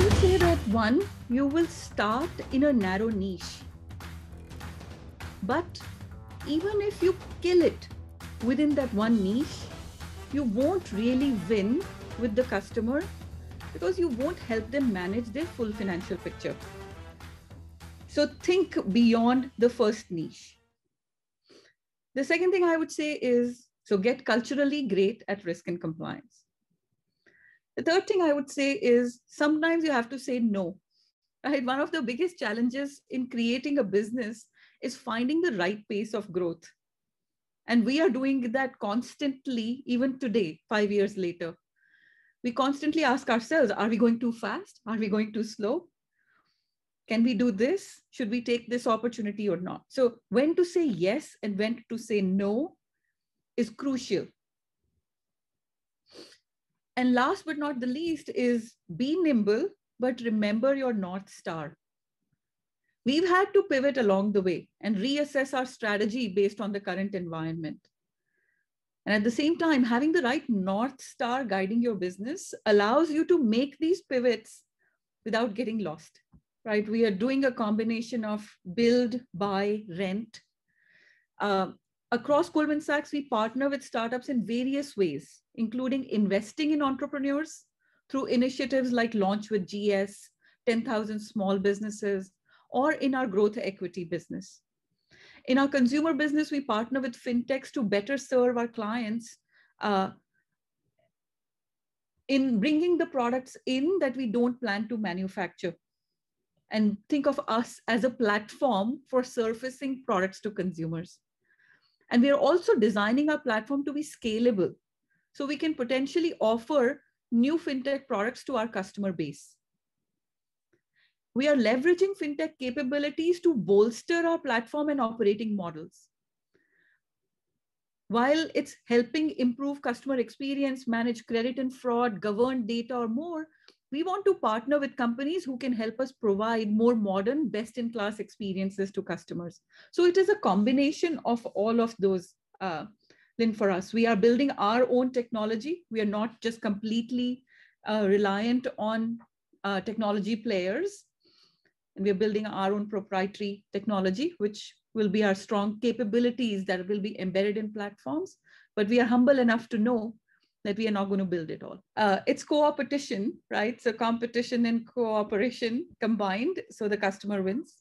I would say that one, you will start in a narrow niche. But even if you kill it within that one niche, you won't really win with the customer because you won't help them manage their full financial picture. So think beyond the first niche. The second thing I would say is so get culturally great at risk and compliance. The third thing I would say is sometimes you have to say no. Right? One of the biggest challenges in creating a business is finding the right pace of growth. And we are doing that constantly, even today, five years later. We constantly ask ourselves are we going too fast? Are we going too slow? Can we do this? Should we take this opportunity or not? So, when to say yes and when to say no is crucial and last but not the least is be nimble, but remember your North Star. We've had to pivot along the way and reassess our strategy based on the current environment. And at the same time, having the right North Star guiding your business allows you to make these pivots without getting lost, right? We are doing a combination of build, buy, rent. Uh, Across Goldman Sachs, we partner with startups in various ways, including investing in entrepreneurs through initiatives like Launch with GS, 10,000 Small Businesses, or in our growth equity business. In our consumer business, we partner with fintechs to better serve our clients uh, in bringing the products in that we don't plan to manufacture. And think of us as a platform for surfacing products to consumers. And we are also designing our platform to be scalable. So we can potentially offer new fintech products to our customer base. We are leveraging fintech capabilities to bolster our platform and operating models. While it's helping improve customer experience, manage credit and fraud, govern data or more, we want to partner with companies who can help us provide more modern, best in class experiences to customers. So it is a combination of all of those. Uh, Lynn, for us, we are building our own technology. We are not just completely uh, reliant on uh, technology players. And we're building our own proprietary technology, which will be our strong capabilities that will be embedded in platforms. But we are humble enough to know that we are not going to build it all. Uh, it's co-opetition, right? So competition and cooperation combined, so the customer wins.